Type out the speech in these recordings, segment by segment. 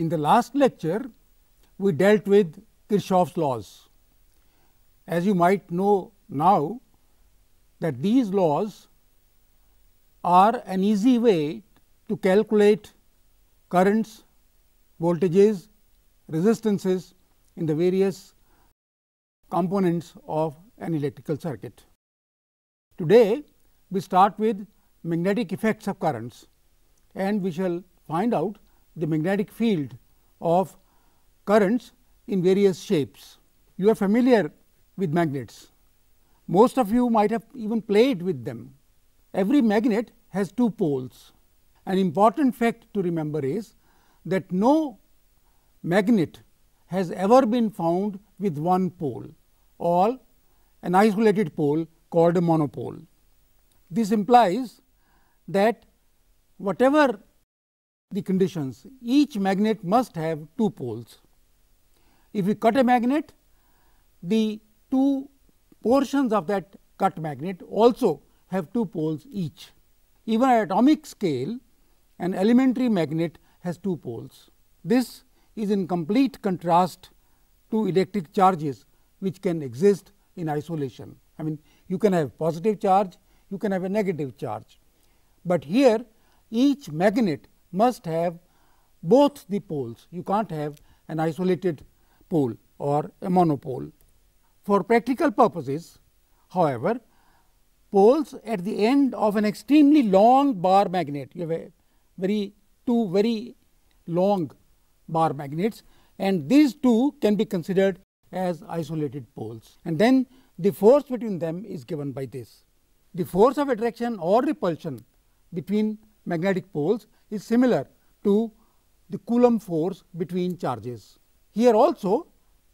In the last lecture, we dealt with Kirchhoff's laws. As you might know now that these laws are an easy way to calculate currents, voltages, resistances in the various components of an electrical circuit. Today, we start with magnetic effects of currents and we shall find out the magnetic field of currents in various shapes. You are familiar with magnets. Most of you might have even played with them. Every magnet has two poles. An important fact to remember is that no magnet has ever been found with one pole or an isolated pole called a monopole. This implies that whatever the conditions, each magnet must have two poles. If we cut a magnet, the two portions of that cut magnet also have two poles each. Even at atomic scale, an elementary magnet has two poles. This is in complete contrast two electric charges which can exist in isolation. I mean you can have positive charge, you can have a negative charge, but here each magnet must have both the poles. You can't have an isolated pole or a monopole. For practical purposes, however, poles at the end of an extremely long bar magnet, you have a very two very long bar magnets and these two can be considered as isolated poles. And then the force between them is given by this. The force of attraction or repulsion between magnetic poles is similar to the Coulomb force between charges. Here also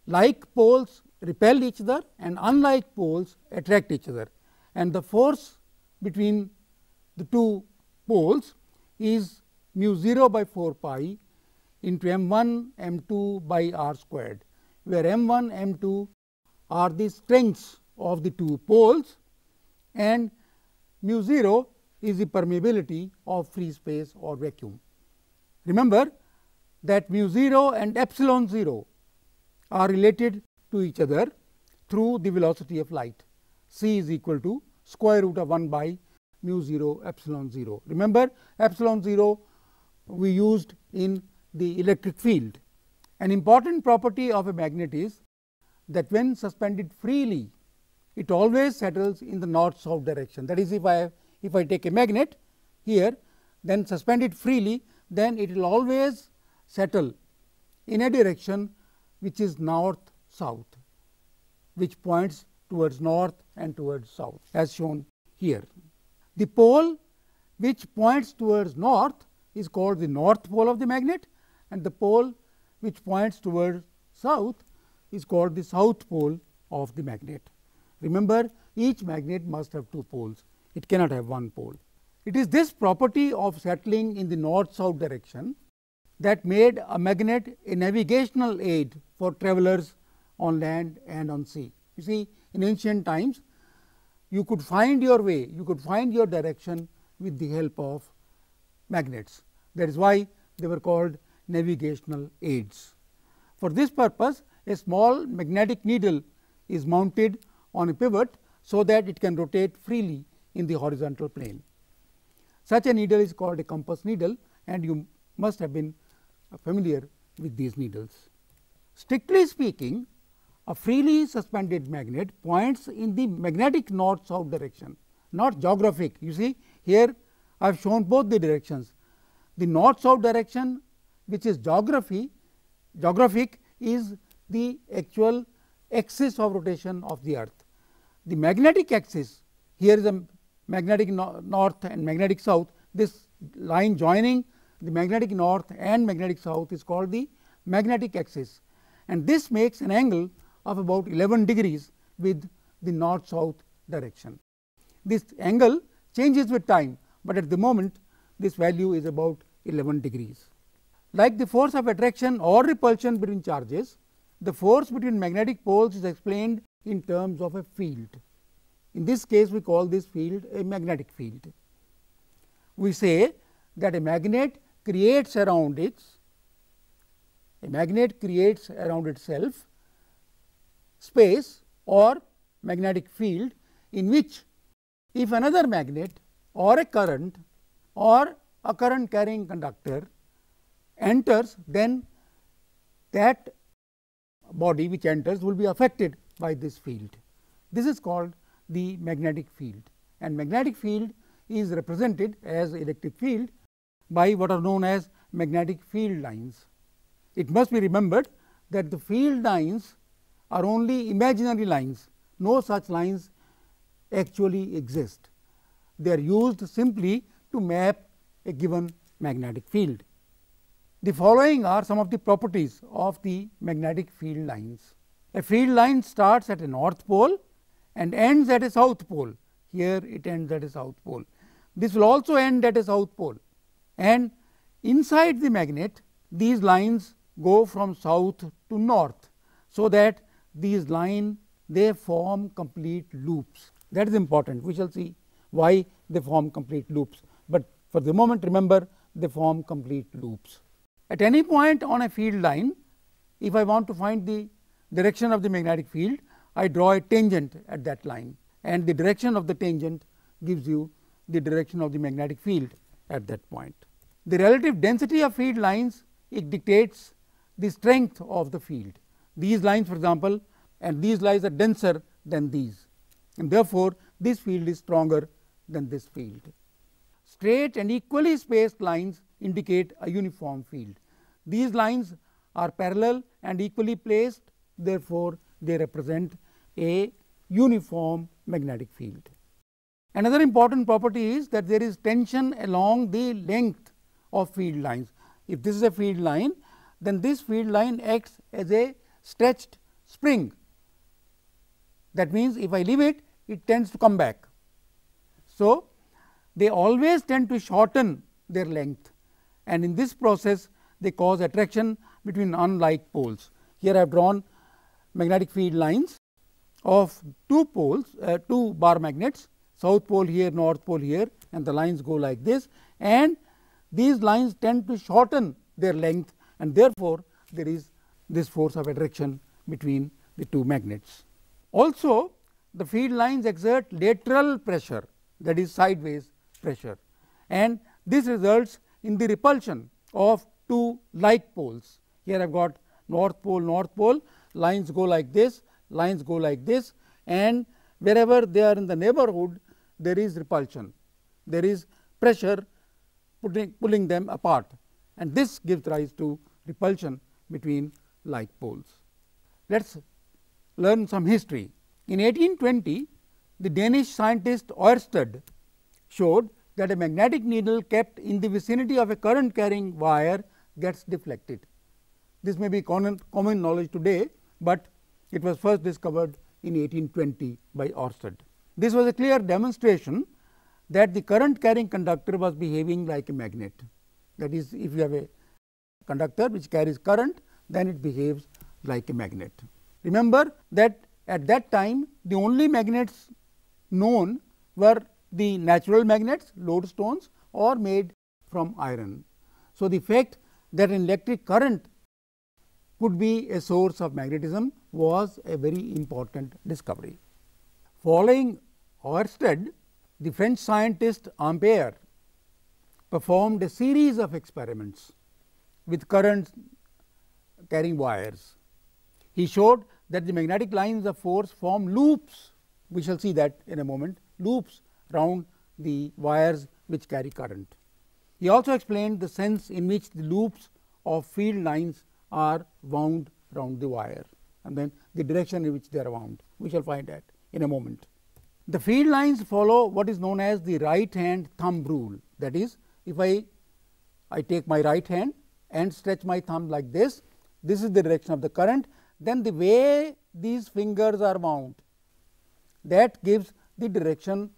like poles repel each other and unlike poles attract each other and the force between the two poles is mu 0 by 4 pi into m1 m2 by r squared, where m1 m2 are the strengths of the two poles and mu 0 is the permeability of free space or vacuum. Remember that mu 0 and epsilon 0 are related to each other through the velocity of light. C is equal to square root of 1 by mu 0 epsilon 0. Remember epsilon 0 we used in the electric field. An important property of a magnet is that when suspended freely, it always settles in the north south direction. That is, if I if I take a magnet here, then suspend it freely, then it will always settle in a direction which is north south, which points towards north and towards south, as shown here. The pole which points towards north is called the north pole of the magnet and the pole which points towards south is called the south pole of the magnet. Remember each magnet must have two poles, it cannot have one pole. It is this property of settling in the north south direction that made a magnet a navigational aid for travelers on land and on sea. You see in ancient times you could find your way, you could find your direction with the help of magnets. That is why they were called navigational aids. For this purpose, a small magnetic needle is mounted on a pivot so that it can rotate freely in the horizontal plane. Such a needle is called a compass needle and you must have been uh, familiar with these needles. Strictly speaking, a freely suspended magnet points in the magnetic north south direction, not geographic. You see, here I have shown both the directions. The north south direction which is geography geographic is the actual axis of rotation of the earth. The magnetic axis here is a magnetic no north and magnetic south this line joining the magnetic north and magnetic south is called the magnetic axis and this makes an angle of about 11 degrees with the north south direction. This angle changes with time, but at the moment this value is about 11 degrees. Like the force of attraction or repulsion between charges, the force between magnetic poles is explained in terms of a field. In this case, we call this field a magnetic field. We say that a magnet creates around it. a magnet creates around itself space or magnetic field in which if another magnet or a current or a current carrying conductor enters then that body which enters will be affected by this field. This is called the magnetic field and magnetic field is represented as electric field by what are known as magnetic field lines. It must be remembered that the field lines are only imaginary lines, no such lines actually exist. They are used simply to map a given magnetic field. The following are some of the properties of the magnetic field lines. A field line starts at a north pole and ends at a south pole. Here it ends at a south pole. This will also end at a south pole and inside the magnet these lines go from south to north. So, that these line they form complete loops that is important we shall see why they form complete loops, but for the moment remember they form complete loops. At any point on a field line, if I want to find the direction of the magnetic field, I draw a tangent at that line and the direction of the tangent gives you the direction of the magnetic field at that point. The relative density of field lines it dictates the strength of the field. These lines for example, and these lines are denser than these and therefore, this field is stronger than this field. Straight and equally spaced lines indicate a uniform field. These lines are parallel and equally placed therefore, they represent a uniform magnetic field. Another important property is that there is tension along the length of field lines. If this is a field line, then this field line acts as a stretched spring. That means, if I leave it, it tends to come back. So, they always tend to shorten their length and in this process they cause attraction between unlike poles. Here I have drawn magnetic field lines of two poles, uh, two bar magnets, south pole here, north pole here and the lines go like this and these lines tend to shorten their length and therefore, there is this force of attraction between the two magnets. Also, the field lines exert lateral pressure that is sideways pressure and this results in the repulsion of two like poles. Here I have got north pole, north pole, lines go like this, lines go like this and wherever they are in the neighborhood there is repulsion, there is pressure putting, pulling them apart and this gives rise to repulsion between like poles. Let us learn some history. In 1820, the Danish scientist Ørsted showed that a magnetic needle kept in the vicinity of a current carrying wire gets deflected. This may be common, common knowledge today, but it was first discovered in 1820 by Oersted. This was a clear demonstration that the current carrying conductor was behaving like a magnet. That is, if you have a conductor which carries current, then it behaves like a magnet. Remember that at that time the only magnets known were the natural magnets lodestones or made from iron. So, the fact that an electric current could be a source of magnetism was a very important discovery. Following Oersted, the French scientist Ampere performed a series of experiments with currents carrying wires. He showed that the magnetic lines of force form loops, we shall see that in a moment, loops round the wires which carry current. He also explained the sense in which the loops of field lines are wound round the wire and then the direction in which they are wound. We shall find that in a moment. The field lines follow what is known as the right hand thumb rule that is if I, I take my right hand and stretch my thumb like this, this is the direction of the current then the way these fingers are wound that gives the direction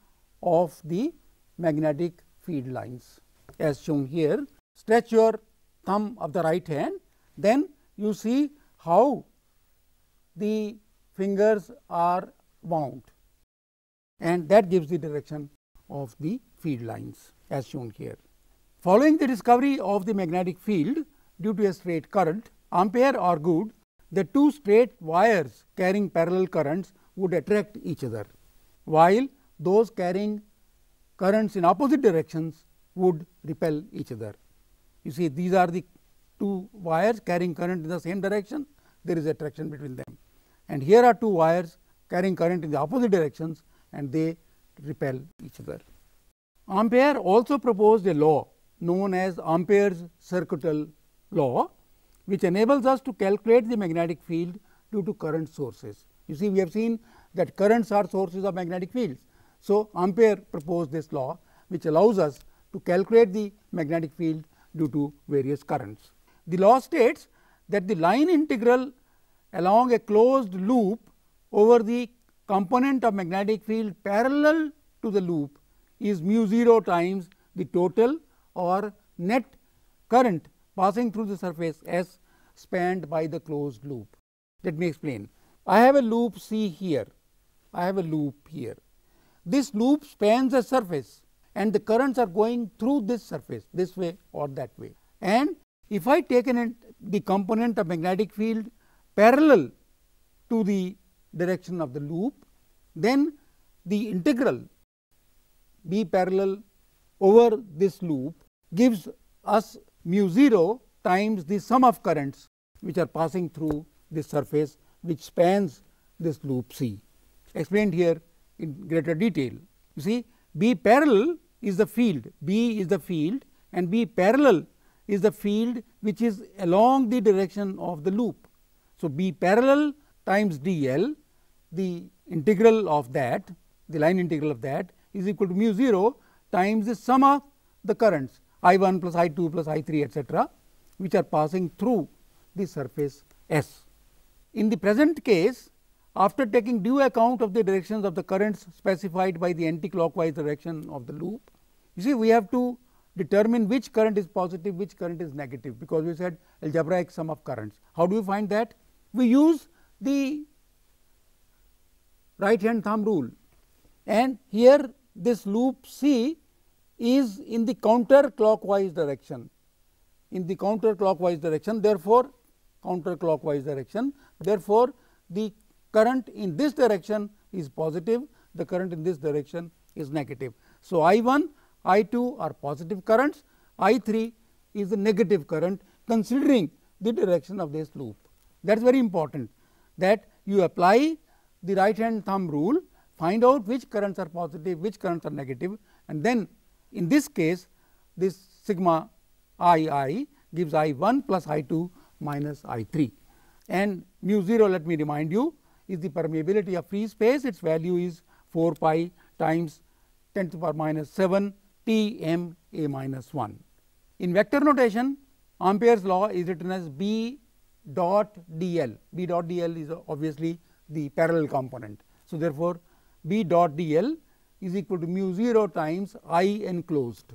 of the magnetic field lines as shown here. Stretch your thumb of the right hand, then you see how the fingers are wound and that gives the direction of the field lines as shown here. Following the discovery of the magnetic field due to a straight current, Ampere argued that two straight wires carrying parallel currents would attract each other, while those carrying currents in opposite directions would repel each other. You see these are the two wires carrying current in the same direction, there is attraction between them. And here are two wires carrying current in the opposite directions and they repel each other. Ampere also proposed a law known as Ampere's circuital law, which enables us to calculate the magnetic field due to current sources. You see, we have seen that currents are sources of magnetic fields so, Ampere proposed this law which allows us to calculate the magnetic field due to various currents. The law states that the line integral along a closed loop over the component of magnetic field parallel to the loop is mu 0 times the total or net current passing through the surface S spanned by the closed loop. Let me explain. I have a loop C here, I have a loop here. This loop spans a surface and the currents are going through this surface this way or that way. And if I take an, the component of magnetic field parallel to the direction of the loop, then the integral B parallel over this loop gives us mu 0 times the sum of currents which are passing through this surface which spans this loop C. Explained here in greater detail. You see B parallel is the field, B is the field and B parallel is the field which is along the direction of the loop. So, B parallel times d L the integral of that the line integral of that is equal to mu 0 times the sum of the currents I 1 plus I 2 plus I 3 etcetera which are passing through the surface S. In the present case after taking due account of the directions of the currents specified by the anti-clockwise direction of the loop. You see we have to determine which current is positive, which current is negative because we said algebraic sum of currents. How do we find that? We use the right hand thumb rule and here this loop C is in the counter clockwise direction, in the counter clockwise direction therefore, counterclockwise direction therefore, the current in this direction is positive, the current in this direction is negative. So, I 1, I 2 are positive currents, I 3 is a negative current considering the direction of this loop. That is very important that you apply the right hand thumb rule, find out which currents are positive, which currents are negative and then in this case this sigma i i gives i 1 plus i 2 minus i 3 and mu 0 let me remind you is the permeability of free space, its value is 4 pi times 10 to the power minus 7 T m a minus 1. In vector notation, Ampere's law is written as B dot dl. B dot dl is obviously the parallel component. So, therefore, B dot dl is equal to mu 0 times I enclosed.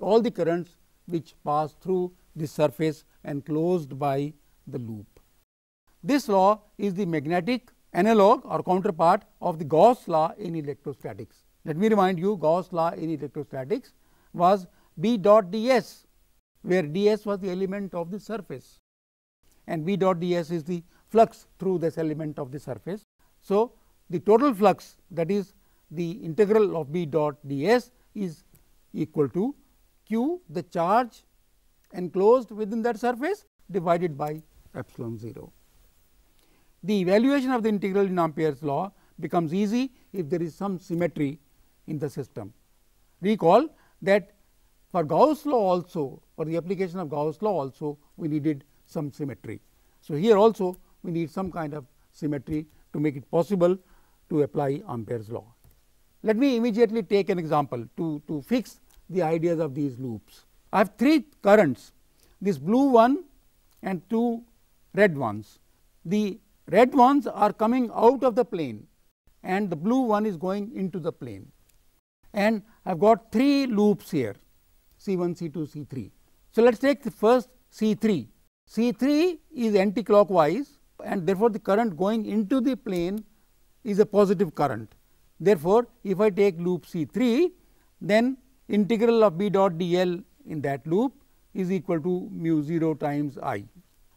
All the currents which pass through the surface enclosed by the loop. This law is the magnetic analog or counterpart of the Gauss law in electrostatics. Let me remind you Gauss law in electrostatics was B dot ds where ds was the element of the surface and B dot ds is the flux through this element of the surface. So, the total flux that is the integral of B dot ds is equal to q the charge enclosed within that surface divided by epsilon 0 the evaluation of the integral in Ampere's law becomes easy if there is some symmetry in the system. Recall that for Gauss law also for the application of Gauss law also we needed some symmetry. So, here also we need some kind of symmetry to make it possible to apply Ampere's law. Let me immediately take an example to, to fix the ideas of these loops. I have three currents this blue one and two red ones. The red ones are coming out of the plane and the blue one is going into the plane. And I have got three loops here C1, C2, C3. So, let us take the first C3. C3 is anticlockwise and therefore, the current going into the plane is a positive current. Therefore, if I take loop C3, then integral of B dot dl in that loop is equal to mu 0 times i.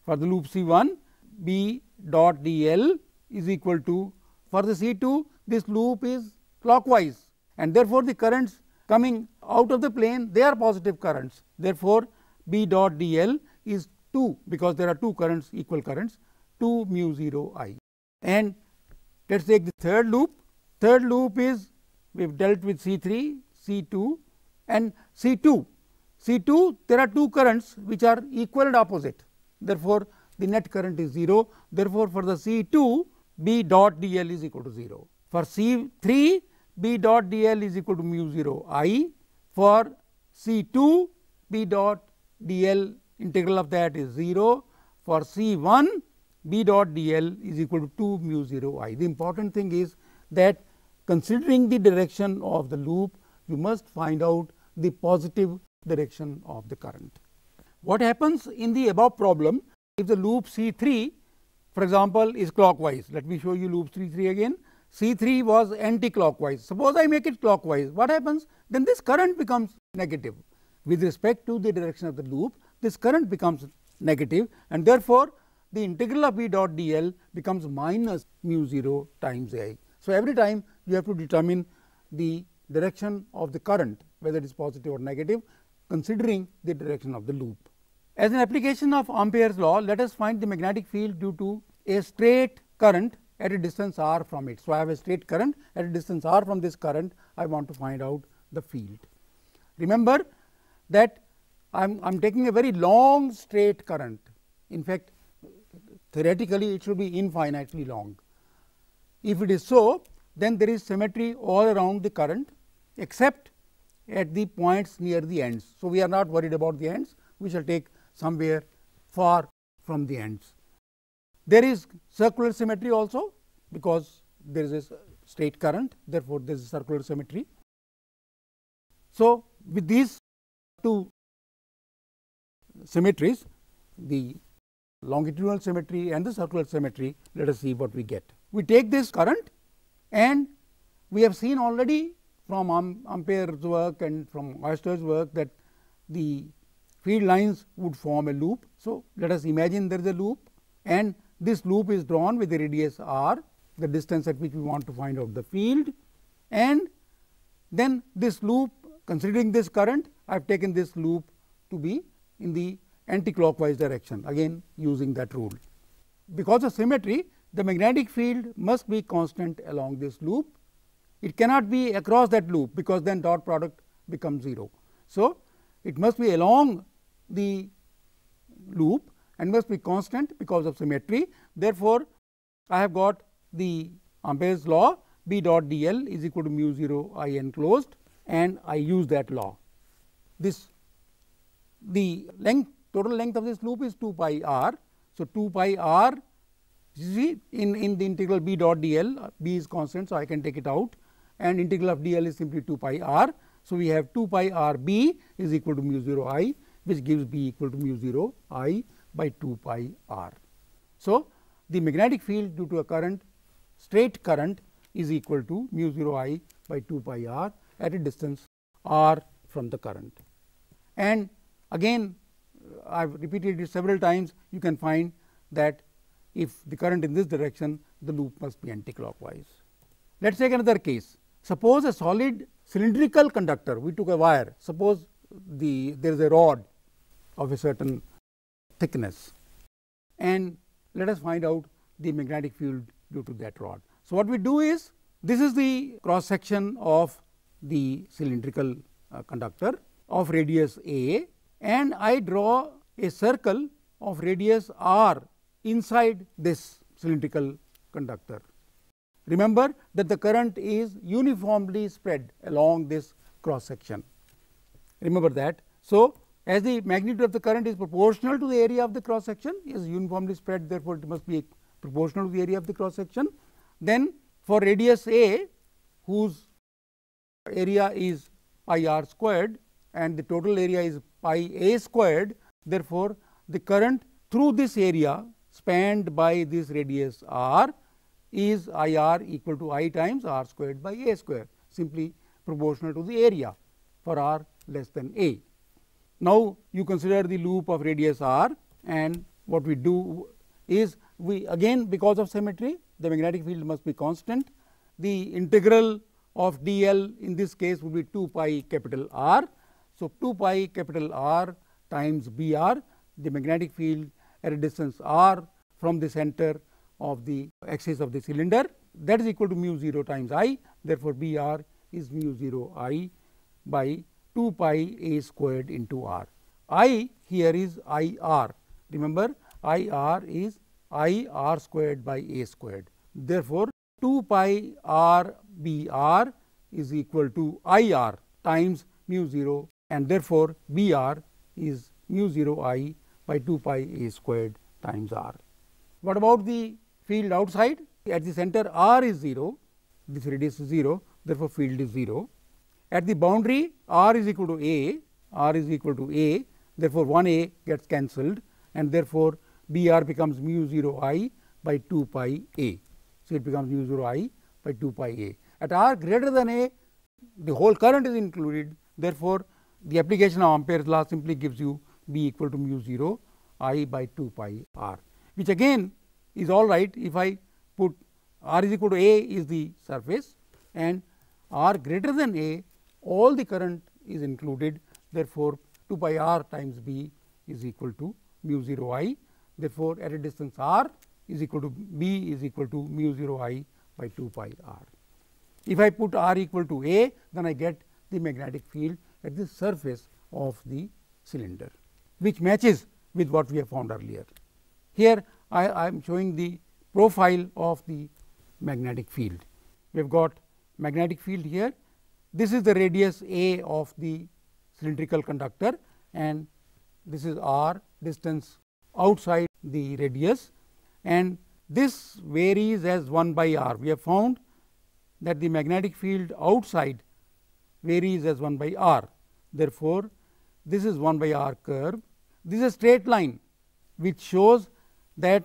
For the loop C1, B dot d l is equal to for the C 2 this loop is clockwise and therefore, the currents coming out of the plane they are positive currents. Therefore, B dot d l is 2 because there are two currents equal currents 2 mu 0 i. And let us take the third loop. Third loop is we have dealt with C 3, C 2 and C 2. C 2 there are two currents which are equal and opposite. Therefore, the net current is 0. Therefore, for the C 2 B dot d l is equal to 0. For C 3 B dot d l is equal to mu 0 i. For C 2 B dot d l integral of that is 0. For C 1 B dot d l is equal to 2 mu 0 i. The important thing is that considering the direction of the loop you must find out the positive direction of the current. What happens in the above problem if the loop C3 for example is clockwise, let me show you loop C3 again, C3 was anti-clockwise. Suppose I make it clockwise, what happens? Then this current becomes negative. With respect to the direction of the loop, this current becomes negative and therefore, the integral of B dot dl becomes minus mu 0 times I. So, every time you have to determine the direction of the current whether it is positive or negative considering the direction of the loop. As an application of Ampere's law, let us find the magnetic field due to a straight current at a distance r from it. So, I have a straight current at a distance r from this current, I want to find out the field. Remember that I am, taking a very long straight current, in fact theoretically it should be infinitely long. If it is so, then there is symmetry all around the current except at the points near the ends. So, we are not worried about the ends, we shall take somewhere far from the ends. There is circular symmetry also because there is a straight current therefore, there is circular symmetry. So, with these two symmetries the longitudinal symmetry and the circular symmetry let us see what we get. We take this current and we have seen already from Ampere's work and from Oyster's work that the field lines would form a loop. So, let us imagine there is a loop and this loop is drawn with the radius r, the distance at which we want to find out the field and then this loop considering this current I have taken this loop to be in the anticlockwise direction again using that rule. Because of symmetry the magnetic field must be constant along this loop. It cannot be across that loop because then dot product becomes 0. So, it must be along the loop and must be constant because of symmetry. Therefore, I have got the Ampere's law B dot dl is equal to mu 0 I enclosed and I use that law. This the length total length of this loop is 2 pi r. So, 2 pi r you see in, in the integral b dot dl b is constant. So, I can take it out and integral of dl is simply 2 pi r. So, we have 2 pi r b is equal to mu 0 i which gives B equal to mu 0 I by 2 pi R. So, the magnetic field due to a current straight current is equal to mu 0 I by 2 pi R at a distance R from the current. And again uh, I have repeated it several times you can find that if the current in this direction the loop must be anticlockwise. Let us take another case. Suppose a solid cylindrical conductor we took a wire suppose the there is a rod of a certain thickness. And let us find out the magnetic field due to that rod. So, what we do is this is the cross section of the cylindrical uh, conductor of radius a and I draw a circle of radius r inside this cylindrical conductor. Remember that the current is uniformly spread along this cross section. Remember that. So, as the magnitude of the current is proportional to the area of the cross section is uniformly spread therefore, it must be proportional to the area of the cross section. Then for radius a whose area is pi r squared and the total area is pi a squared therefore, the current through this area spanned by this radius r is I r equal to i times r squared by a square simply proportional to the area for r less than a. Now, you consider the loop of radius r and what we do is we again because of symmetry the magnetic field must be constant. The integral of dl in this case would be 2 pi capital R. So, 2 pi capital R times br the magnetic field at a distance r from the center of the axis of the cylinder that is equal to mu 0 times i therefore, br is mu 0 i by 2 pi a squared into r. I here is I r. Remember I r is I r squared by a squared. Therefore, 2 pi r b r is equal to I r times mu 0 and therefore, b r is mu 0 i by 2 pi a squared times r. What about the field outside? At the center r is 0, this radius is 0, therefore, field is 0 at the boundary r is equal to a, r is equal to a therefore, 1 a gets cancelled and therefore, b r becomes mu 0 i by 2 pi a. So, it becomes mu 0 i by 2 pi a. At r greater than a the whole current is included therefore, the application of Ampere's law simply gives you b equal to mu 0 i by 2 pi r which again is all right if I put r is equal to a is the surface and r greater than a all the current is included therefore 2 pi r times b is equal to mu 0 i therefore at a distance r is equal to b is equal to mu 0 i by 2 pi r. If I put r equal to a then I get the magnetic field at the surface of the cylinder which matches with what we have found earlier. Here I, I am showing the profile of the magnetic field. We have got magnetic field here this is the radius a of the cylindrical conductor and this is r distance outside the radius and this varies as 1 by r. We have found that the magnetic field outside varies as 1 by r. Therefore, this is 1 by r curve. This is a straight line which shows that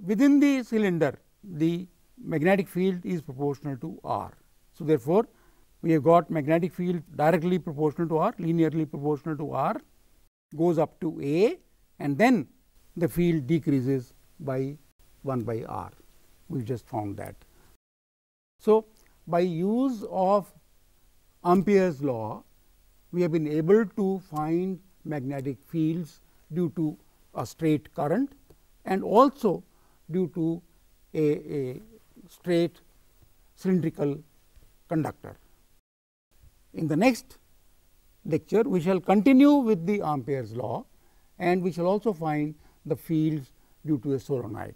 within the cylinder the magnetic field is proportional to r. So, therefore, we have got magnetic field directly proportional to R, linearly proportional to R goes up to A and then the field decreases by 1 by R. We just found that. So, by use of Ampere's law, we have been able to find magnetic fields due to a straight current and also due to a, a straight cylindrical conductor. In the next lecture, we shall continue with the Ampere's law and we shall also find the fields due to a solenoid.